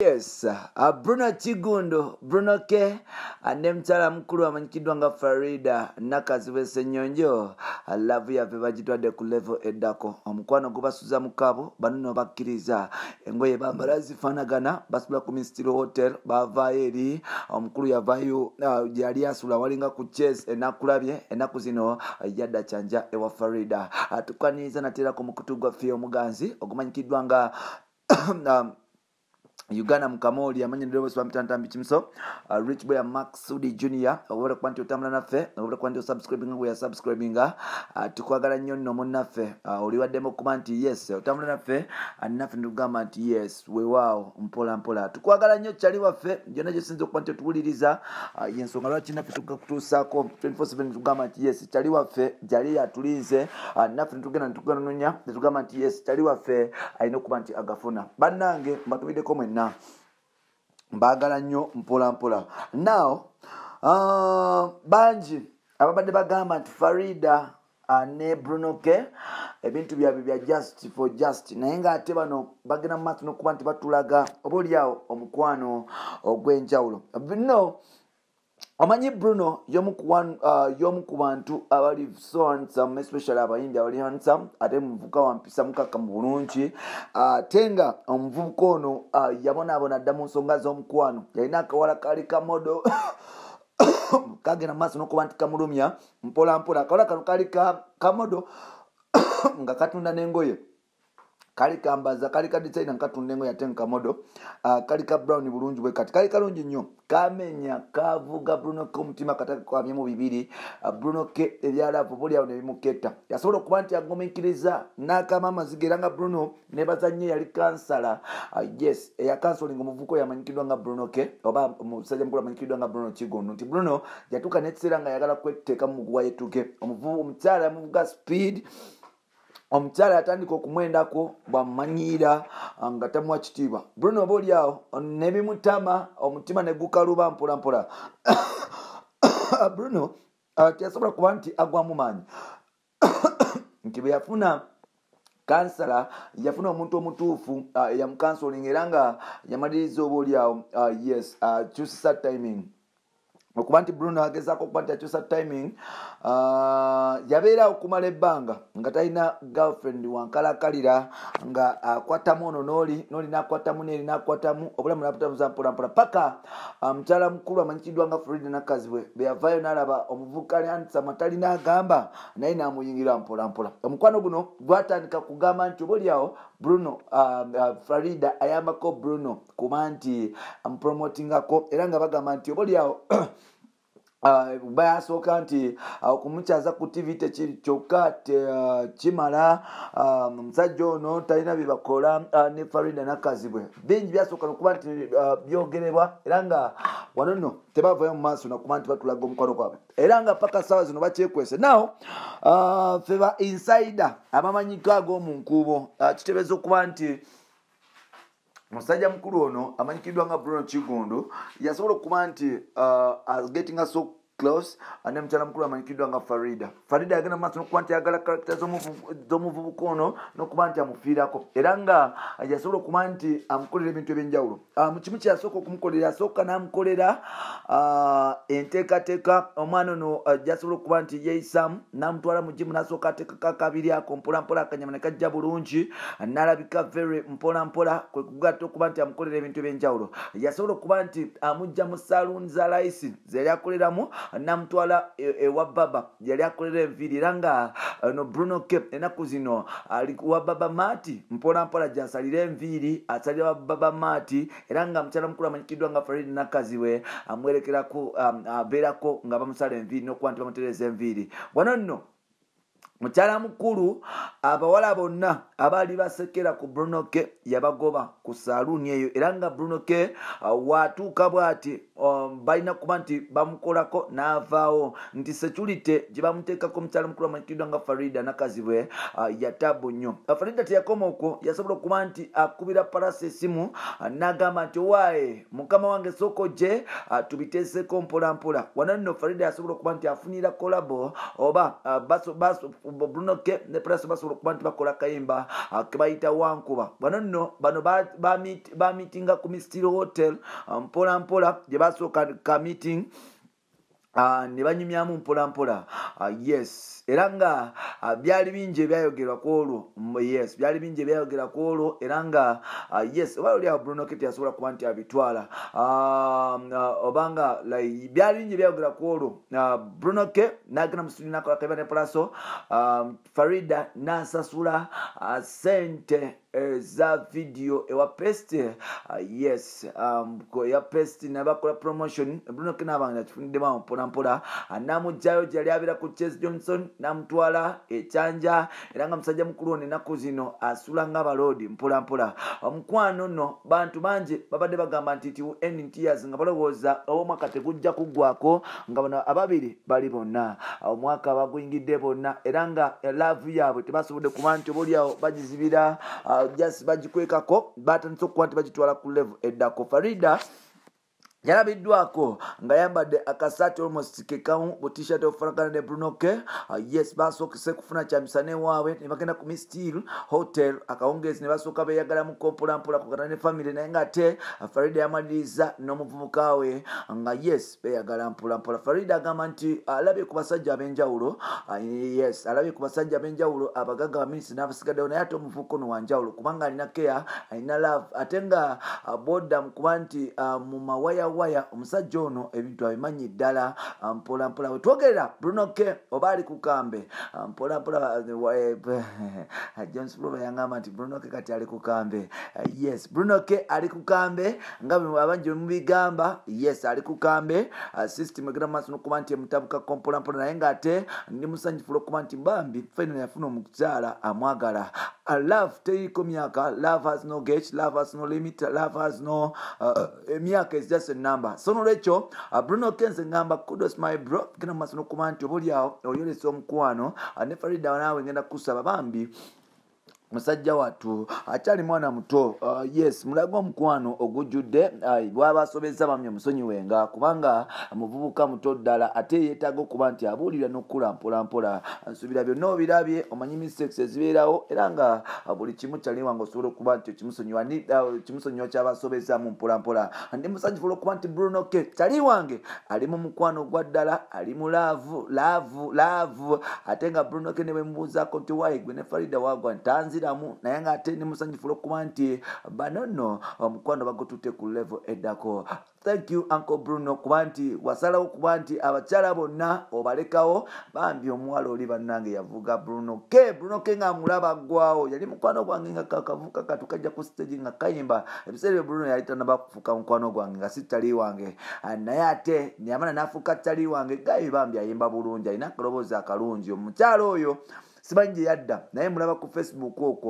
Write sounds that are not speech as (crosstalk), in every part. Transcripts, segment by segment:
yes uh, bruno kigundu bruno ke uh, ne mukyala mukulu amanyikiddwa nga farida nakazibwesenyonjo uh, lavu yaffe bagitwadde ku levo eddako omukwano gubasuza mukabo banono bakkiriza engoye bambala zifaanagana basula ku ministry hotel bavaayo eri omukulu yavaayo gyeyali uh, asula walinga ku chase enakulabye ennaku zino uh, yadda kyanja ewa farida uh, tukaniriza nateera ku mukutu gwaffe omuganzi ogumanyikiddwa nga (clears throat) um, uganda mukamoli amanyi ndiro bosi bamutantambi kimso uh, rich boya mak sudi junior obubera kuba nti otambula naffe obubera kuba nti osubscribinga gwe yasubscribinga uh, tukwagala nnyo nno munnaffe uh, oliwaddemu okuba nti yes otambula naffe naffe nitugamba nti yes wewaawo mpola mpola tukwagala nnyo kyali waffe gyonna gyosinza okuba nti otuwuliriza yensonga lwaki naffe tuga kutuusaako 24 nitugamba nti yes kyali waffe gyali yatulinze naffe nitugenda nitugananonya nitugamba nti yes kyali waffe alina okuba nti agafuna bannange mbatumiddeko mwenna byonna mbagala nnyo mpolampola naw uh, bangi ababadde bagamba nti farida uh, ne brunoke ebintu byabwe bya just for just naye ngaate bano bagenda mumaaso nokuba nti batulaga oba oliawo omukwano ogwenjawulo bino omanyi bruno uh, yomu ku bantu abali so hansom especially abayimbi abali hansom ate muvuka wampisa mukakamu bulungi ate uh, nga omuvubuka ono uh, yabonaabona dda mu nsonga z'omukwano yalina akawala kali kamodo (coughs) kagenda mumaaso nokuba nti kamulumya mpolampola akawala kano kali kamodo (coughs) nga katunda n'engoye kali kambaza kali kadisaina nkatundengo yate nkamodo uh, ah, kali ka brown bulungi bwe kati kali kalungi nnyo kamenya kavuga bruno k omutima katakwamyemu bibiri ah, bruno k ebyalapo bulyawo nebimuketa yasobola okuba nti agumikiriza nakama amazigi era nga bruno nebazanye yali kansala ah, yes eya kansoling omuvuko yamanyikidwa nga bruno k oba omusajja mukulu amanyikidwa nga bruno kigondo nti bruno yatuuka nekiseera nga ayagala kweteeka mu muguwa yetuke omuvu omukyala yamuvuga speed omukyala yatandika okumwendako bwamumanyiira ah, nga tamuwa kitiibwa bruno oba oliawo nebimutama omutima negukaluba mpolampola (coughs) bruno ah, teyasobola kuba nti agwamu maanyi (coughs) nti bweyafuna kansala yafuna omuntu omutuufu ah, eyamukansoling era nga yamaliriza oba oliawo yes kyusisa timing okuba nti bruno agezaako okuba nti akyusa timing uh, Ah, yabeera okumala ebbanga nga talina girlfriend wankalakalira nga akwatamu ono noli noli nakwatamu neri nakwatamu obulamulaputabuzampolampola paka ah, mukyala mukulu amanyikidwa nga florida nakazi bwe beyavaayo nalaba omuvuka lyansama talina agamba naye namuyingira mpolampola omukwano guno gwatandika kugamba nti obaoliawo bruno ah, florida ayambako bruno kuba nti mpromotingako era nga bagamba nti obaoliawo (clears throat) bwe yasooka nti ah, okumukyaza ku tivi tekiri kyokka ah, kimala ah, omusajja ono talina byebakola ne farida nakazibwe bingi byasooka nokuba nti byogerebwa era nga wano nno tebavayo mu maaso nokuba nti batulaga omukwano gwabwe era nga paka sawa zino bakyekwese naw feba insaida abamanyikaag'omu nkuubo kitebeza okuba nti musajja mukulu ono amanyikiddwa nga bruno kigondo yasobola okuba nti uh, getting us so close ate mukyala mukulu amanyikiddwa nga farida farida yagenda mumaaso nokuba nti ayagala karakita z'omuvubuka ono nokuba nti amufiirako era nga yasobola okuba nti amukolera ebintu ebyenjawulo ah, mukimu kyeyasooka okumukolera yasooka n'amukolera ah, enteekateeka omwana ono gyasobola okuba nti yeisamu n'amutwala mugimu n'asooka ateekako akabiri ako mpolampola akanyama ne kajja bulungi n'alabika very mpolampola kwe kugatta okuba nti amukolera ebintu ebyenjawulo yasobola okuba nti amugja mu saluuni za layisi zeyali akoleramu namutwala ewa e, baba yali akolera enviiri era nga eh, no bruno ke enaku zino aliwa baba maati mpolampola gyasalire enviiri asalire wa baba maati era nga mukyala mukulu amanyikiddwa nga farid nakazi we amwerekerako abeerako nga bamusala enviiri nokuba nti bamutereza enviiri wano nno mukyala mukulu abawala bonna abaali basekera ku brunoke yabagoba ku saluuni eyo era nga brunoke watuuka bwati um, balina kuba nti bamukolako n'avaawo nti sekulite gye bamuteekako mukyala mukulu amanyikiddwa nga farida nakazibwe uh, yatabu nnyo uh, farida teyakoma okwo yasobola okuba nti akubira palasi esimu uh, n'agamba nti owaaye mukama wange soko gye tubiteeseeko mpolampola wanano farida yasobola okuba nti afunira kolabo oba bruno kep ne prasmas rukman tiba kola kaimba akibaita wankuba bano no bano ba ba meet ba meetinga ku mistiro hotel mpola mpola je basoka ka meeting Ah, ne banyumyamu mpola mpola ah, yes era nga ah, byali bingi ebyayogerwa ku olwo mm, yes byali bingi ebyayogerwa ku olwo era nga yes oba loliawo brunoketi yasobola kuba nti abitwala mm, obanga byali bingi ebyayogerwa ku olwo brunoke nagenda mustudio nakolakaiba ne plaso farida nasasula sente eza eh, vidiyo ewa eh, pesite eh, ah, yes um, ya pesite nebakola promotion buno ke nabanga natufuniddemu awo mpolampola ah, namugjayo gyeyali abeera ku chase johnson namutwala ekyanja era nga musajja mukulu ono ennaku zino asula nga abaloodi mpolampola omukwano nno bantu bangi babadde bagamba nti ti nt yas nga balowooza owomwaka tegujja kuggwako nga bano ababiri bali bonna ah, omwaka baguyingidde bonna era nga lavu yaabwe tebasobodde kuba nti obaoliawo bagizibira jasi bagikwekako batandisa okuba nti bakitwala ku levu eddako farida yalabiddwako nga yambadde akasati olmost kekamu butishat okufanagana ne brunoke ah, yes basokese kufuna kyamisane waabwe nebagenda ku mistil hotel akawungezi nebasooka beyagala mu kompulampula kugana ne famiry naye ngaate ah, farida yamaliriza n'omuvubuka we nga yes beyagala mpulampula farida agamba nti alabye ku basajja ab'enjawulo ah, yes alabye ku basajja ab'enjawulo abagaga baminisita n'abasigaddewo naye ate omuvubuka ono wanjawulo kubanga alina kea alina lav ate nga bodamu kuba nti mu mawayao waya omusajja ono ebintu abimanyi ddala mpolampola wetwogerera brunoke oba ali kukambe mpolampola eh, eh, james brove yagamba nti brunoke kati ali kukambe eh, yes brunoke ali kukambe nga abangi mubigamba yes ali kukambe system egera maaso nokuba nti emutabukako mpolampola naye ngaate ndi musanyufu lwokuba nti bambi fena yafuna omukyala amwagala love teriko myaka love has no gage love has no limit love has no emyaka uh, is just enamba so nolwekyo uh, bruno kense ngamba kudos my bro genda mumaso nokuba nti obaoliawo oyolesa omukwano uh, ne farida nawe ngenda kusaba bambi musajja wattu akyali mwana muto uh, yes mulaga omukwano ogujjudde uh, bwabasobeza bamy omusonyiwenga kubanga muvubuka muto ddala ate yeetaaga okuba nti abuulirira n'okukula mpolampola nsuubira byonna obirabye omanyi mistakes ezibeerawo era nga uh, buli kimu kyali wange osobola okuba nti kimusonyiwa uh, kimusonyiwa kyabasobezaamu mpolampola ndi musanyufu olwokuba nti bruno ke kyali wange ali mu mukwano gwa ddala ali mu laavu laavu laavu ate nga bruno ke ne bwe mubuuzaako nti waigwe ne farida waagwa ntanzi siramu naye nga ate nimusanyufu olwokuba nti bano nno omukwano bagututte ku levo eddako thank you uncle bruno kuba nti wasalawo kuba nti abakyala bonna obalekawo bambi omuwala oli bannange yavuga bruno ke bruno ke nga mulaba gwawo yali mukwano gwange nga kavuka katukajja ku stage nga kayimba ebiseera ebyo bruno yali tanabakufuuka mukwano gwange nga si tali wange ah, naye ate neyamana n'afuuka tali wange gayi bambi ayimba bulungi alina akaloboozi akalungi omukyala oyo sibanjeyadda naye mulaba ku facebook okwo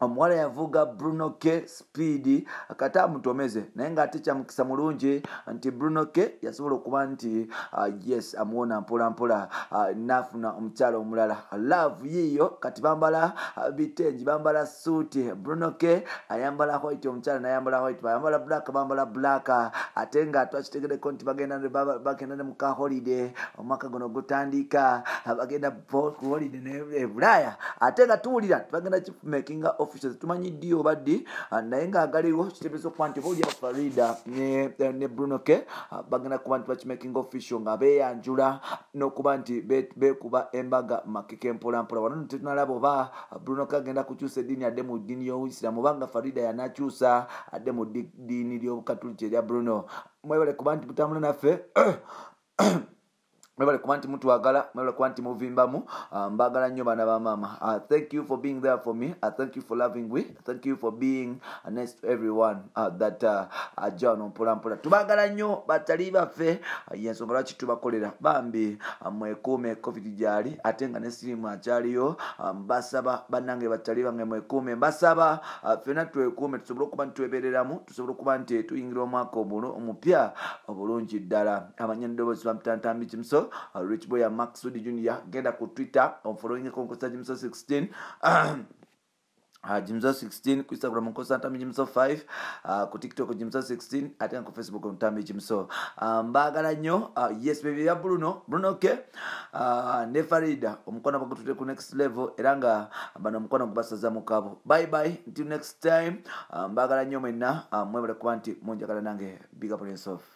omuwala yavuga brunoke speedi akate amutomeze naye ngaate kyamukisa mulungi nti brunoke yasobola okuba nti ah, yes amuwona mpolampola ah, nafuna omukyalo omulala love yiiyo kati bambala ah, bitengi bambala suuti brunoke ayambala hoite omukyala nayambala hoite bayambala black bambala black ate nga twakitegereko nti bagenda ne muka holiday omwaka guno gutandika bagenda holiday ne e bulaya ate nga tuwulira tibagenda kimakinga offices tumanyiddi obaddi ah, naye ngaagaliwo kitebezo okuba nti obaoli afarida eh, ne bruno ke ah, bagenda kuba nti bakimaking official nga beyanjula n'okuba nti beekuba embaga makeke empolampola wano ntitunalaba oba ah, bruno ke agenda kukyusa eddiini adde mu ddiini y'obuisiramu oba nga farida yanakyusa adde mu ddiini ly'obukatuliki erya bruno mwebale kuba nti butambula naffe (clears throat) mwebale kuba nti mutwagala mwebale kuba nti muvimbamu um, mbagala nnyo baana bamaama uh, thank you for being there for me uh, thank you for loving me uh, thank you for being next to everyone uh, that uh, uh, john mpulampula tubagala nnyo batali baffe uh, yensonga lwaki tubakolera bambi uh, mwekuume covid gyali ate nga ne sirimu akyaliyo mbasaba um, bannange batali bange mwekuume mbasaba uh, fena twekuume tusobole okuba ntitwebereramu tusobole okuba nti tuyingira omwaka omupya obulungi ddala abanyanidoboozi bamutantambikimuso uh, rich boy max sudi junior genda ku twitter omfollowing konkosa jimso 16 (clears throat) uh, jimso 16 ku instagram nkosa ntami jimso 5 uh, ku tiktok jimso 16 atenga ku facebook ntami jimso uh, mbagala nyo yes baby ya bruno bruno ke ne farida omukono bagutute ku next level era nga bano omukono gubasaza mukabo bye bye until next time mbagala nyo mwenna mwebale kuba nti munjagala nange big up yourself